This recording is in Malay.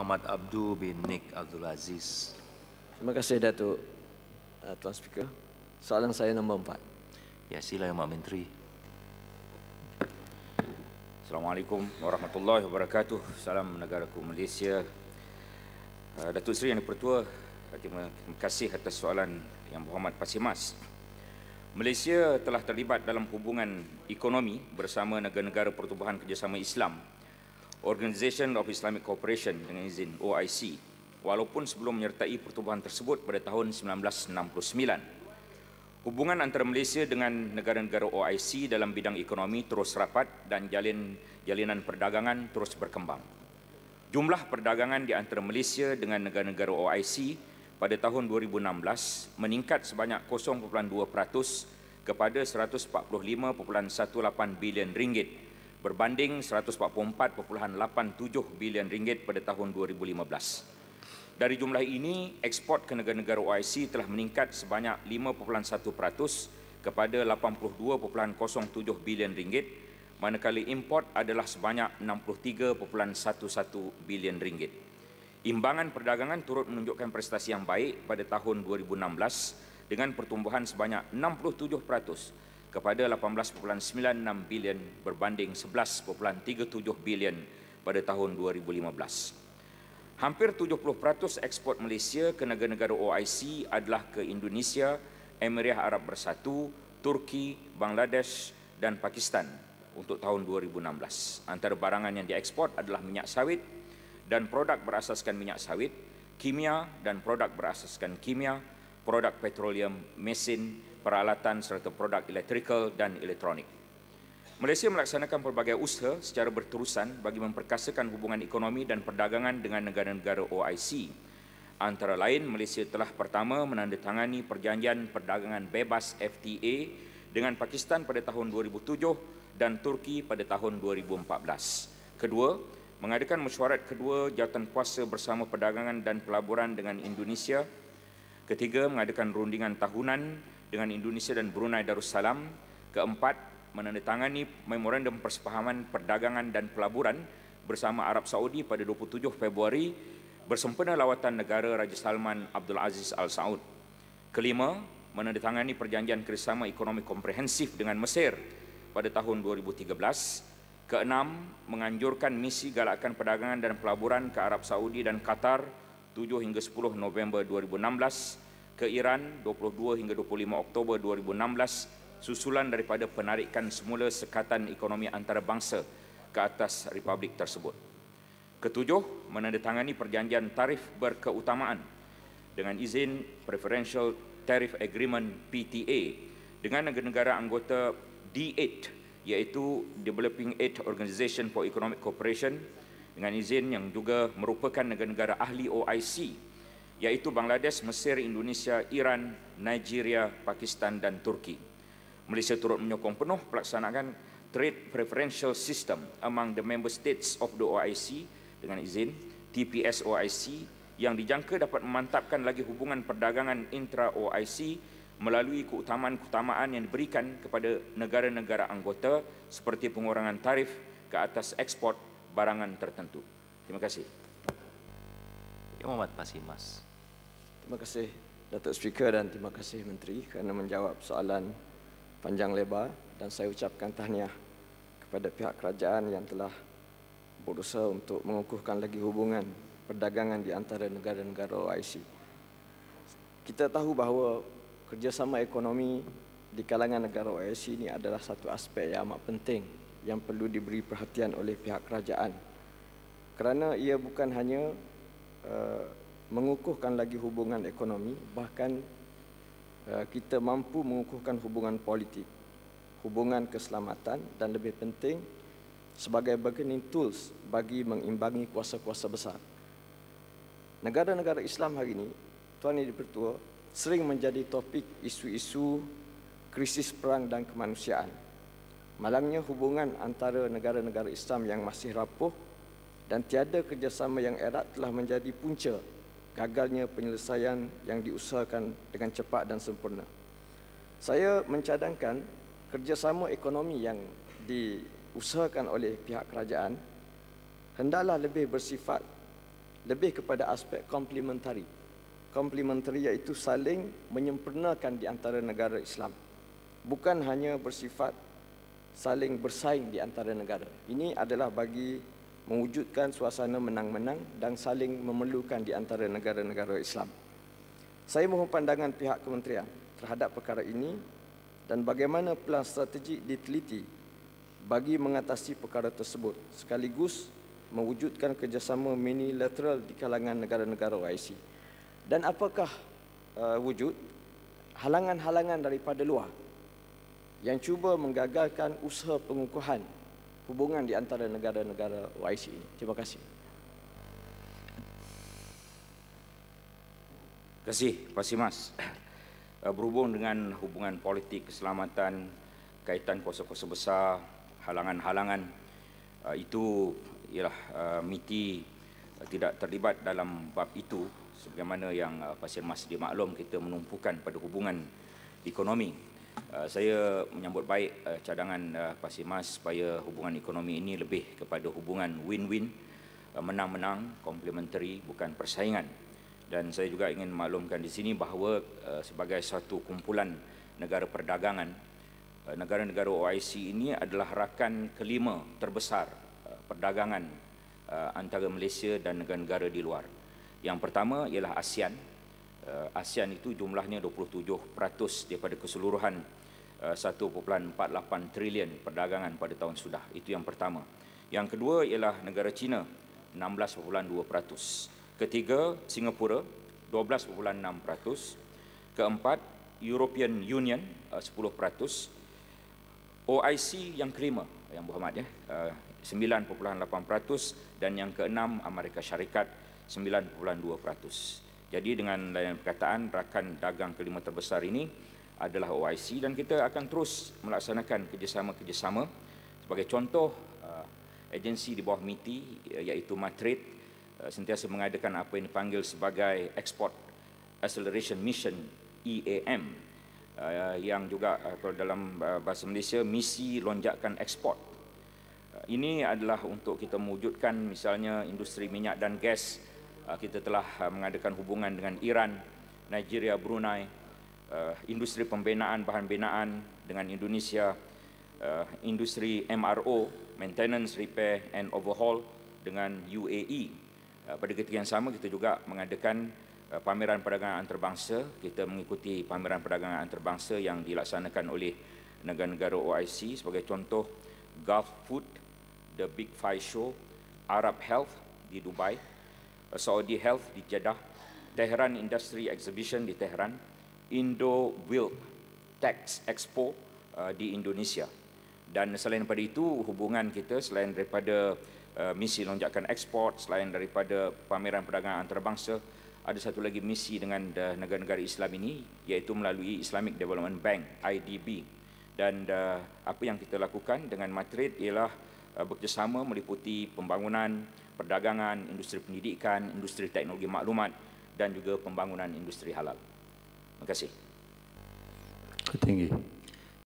Muhammad Abdul bin Nik Abdul Aziz. Terima kasih Datuk uh, Tuan Speaker. Soalan saya nombor empat. Ya sila Yang Menteri. Assalamualaikum warahmatullahi wabarakatuh. Salam negaraku Malaysia. Uh, Datuk Seri Yang Pertua, terima, uh, terima kasih atas soalan Yang Muhammad Pasimas. Malaysia telah terlibat dalam hubungan ekonomi bersama negara-negara pertubuhan kerjasama Islam Organisation of Islamic Cooperation dengan izin OIC walaupun sebelum menyertai pertubuhan tersebut pada tahun 1969. Hubungan antara Malaysia dengan negara-negara OIC dalam bidang ekonomi terus rapat dan jalin, jalinan perdagangan terus berkembang. Jumlah perdagangan di antara Malaysia dengan negara-negara OIC pada tahun 2016 meningkat sebanyak 0.2% kepada 145.18 bilion ringgit berbanding 144.87 bilion ringgit pada tahun 2015. Dari jumlah ini, ekspor ke negara-negara OIC telah meningkat sebanyak 5.1% kepada 82.07 bilion ringgit, manakala import adalah sebanyak 63.11 bilion ringgit. Imbangan perdagangan turut menunjukkan prestasi yang baik pada tahun 2016 dengan pertumbuhan sebanyak 67% kepada 18.96 bilion berbanding 11.37 bilion pada tahun 2015. Hampir 70% ekspor Malaysia ke negara-negara OIC adalah ke Indonesia, Emirah Arab Bersatu, Turki, Bangladesh dan Pakistan untuk tahun 2016. Antara barangan yang diekspor adalah minyak sawit dan produk berasaskan minyak sawit, kimia dan produk berasaskan kimia, produk petroleum, mesin, peralatan serta produk elektrikal dan elektronik. Malaysia melaksanakan pelbagai usaha secara berterusan bagi memperkasakan hubungan ekonomi dan perdagangan dengan negara-negara OIC. Antara lain, Malaysia telah pertama menandatangani Perjanjian Perdagangan Bebas FTA dengan Pakistan pada tahun 2007 dan Turki pada tahun 2014. Kedua, mengadakan mesyuarat kedua jawatan kuasa bersama perdagangan dan pelaburan dengan Indonesia. Ketiga, mengadakan rundingan tahunan dengan Indonesia dan Brunei Darussalam. Keempat, menandatangani memorandum persepahaman perdagangan dan pelaburan bersama Arab Saudi pada 27 Februari bersempena lawatan negara Raja Salman Abdul Aziz Al Saud. Kelima, menandatangani perjanjian kerjasama ekonomi komprehensif dengan Mesir pada tahun 2013. Keenam, menganjurkan misi galakkan perdagangan dan pelaburan ke Arab Saudi dan Qatar 7 hingga 10 November 2016 ke Iran 22 hingga 25 Oktober 2016 susulan daripada penarikan semula sekatan ekonomi antarabangsa ke atas republik tersebut. Ketujuh, menandatangani perjanjian tarif berkeutamaan dengan izin Preferential Tariff Agreement PTA dengan negara-negara anggota D8 iaitu Developing Aid Organization for Economic Cooperation dengan izin yang juga merupakan negara-negara ahli OIC iaitu Bangladesh, Mesir, Indonesia, Iran, Nigeria, Pakistan dan Turki. Malaysia turut menyokong penuh pelaksanaan Trade Preferential System among the member states of the OIC dengan izin TPS OIC yang dijangka dapat memantapkan lagi hubungan perdagangan intra OIC melalui keutamaan-keutamaan yang diberikan kepada negara-negara anggota seperti pengurangan tarif ke atas ekspor barangan tertentu. Terima kasih. Ya, Muhammad Pasimas. Terima kasih Datuk Speaker dan terima kasih Menteri kerana menjawab soalan panjang lebar dan saya ucapkan tahniah kepada pihak kerajaan yang telah berusaha untuk mengukuhkan lagi hubungan perdagangan di antara negara-negara OIC. Kita tahu bahawa kerjasama ekonomi di kalangan negara OIC ini adalah satu aspek yang amat penting yang perlu diberi perhatian oleh pihak kerajaan kerana ia bukan hanya uh, mengukuhkan lagi hubungan ekonomi bahkan eh, kita mampu mengukuhkan hubungan politik hubungan keselamatan dan lebih penting sebagai bargaining tools bagi mengimbangi kuasa-kuasa besar negara-negara Islam hari ini tuan yang dipertua sering menjadi topik isu-isu krisis perang dan kemanusiaan malangnya hubungan antara negara-negara Islam yang masih rapuh dan tiada kerjasama yang erat telah menjadi punca gagalnya penyelesaian yang diusahakan dengan cepat dan sempurna. Saya mencadangkan kerjasama ekonomi yang diusahakan oleh pihak kerajaan hendaklah lebih bersifat lebih kepada aspek komplementari. Komplementari iaitu saling menyempurnakan di antara negara Islam. Bukan hanya bersifat saling bersaing di antara negara. Ini adalah bagi mewujudkan suasana menang-menang dan saling memerlukan di antara negara-negara Islam. Saya mohon pandangan pihak kementerian terhadap perkara ini dan bagaimana pelan strategi diteliti bagi mengatasi perkara tersebut sekaligus mewujudkan kerjasama minilateral di kalangan negara-negara OIC. Dan apakah uh, wujud halangan-halangan daripada luar yang cuba menggagalkan usaha pengukuhan hubungan di antara negara-negara YC ini. Terima kasih. Terima kasih Pak Simas. Eh, berhubung dengan hubungan politik keselamatan, kaitan kuasa-kuasa besar, halangan-halangan, eh, itu ialah eh, MITI tidak terlibat dalam bab itu sebagaimana yang Pak Simas dimaklum kita menumpukan pada hubungan ekonomi Uh, saya menyambut baik uh, cadangan uh, Pak Simas supaya hubungan ekonomi ini lebih kepada hubungan win-win, menang-menang, complementary bukan persaingan. Dan saya juga ingin maklumkan di sini bahawa sebagai satu kumpulan negara perdagangan, negara-negara OIC ini adalah rakan kelima terbesar perdagangan antara Malaysia dan negara-negara di luar. Yang pertama ialah ASEAN Eh, ASEAN itu jumlahnya 27% daripada keseluruhan 1.48 eh, trilion perdagangan pada tahun sudah. Itu yang pertama. Yang kedua ialah negara China 16.2%. Ketiga, Singapura 12.6%. Keempat, European Union 10%. Eh, OIC yang kelima, yang berhormat ya, 9.8% dan yang keenam Amerika Syarikat 9.2%. Jadi dengan lain perkataan rakan dagang kelima terbesar ini adalah OIC dan kita akan terus melaksanakan kerjasama-kerjasama sebagai contoh eh, agensi di bawah MITI eh, iaitu Matrade eh, sentiasa mengadakan apa yang dipanggil sebagai Export Acceleration Mission EAM yang juga kalau dalam bahasa Malaysia misi lonjakan ekspor. Ini adalah untuk kita mewujudkan misalnya industri minyak dan gas Ah, kita telah ah, mengadakan hubungan dengan Iran, Nigeria, Brunei, ah, industri pembinaan bahan binaan dengan Indonesia, industri MRO, maintenance, repair and overhaul dengan UAE. Pada ketika yang sama kita juga mengadakan pameran perdagangan antarabangsa. Kita mengikuti pameran perdagangan antarabangsa yang dilaksanakan oleh negara-negara OIC sebagai contoh Gulf Food, The Big Five Show, Arab Health di Dubai Saudi Health di Jeddah, Tehran Industry Exhibition di Tehran, Indo Build Tax Expo uh, di Indonesia. Dan selain daripada itu, hubungan kita selain daripada uh, misi lonjakan ekspor, selain daripada pameran perdagangan antarabangsa, ada satu lagi misi dengan uh, negara-negara Islam ini iaitu melalui Islamic Development Bank IDB dan uh, apa yang kita lakukan dengan Madrid ialah uh, bekerjasama meliputi pembangunan perdagangan, industri pendidikan, industri teknologi maklumat dan juga pembangunan industri halal. Terima kasih. Terima kasih.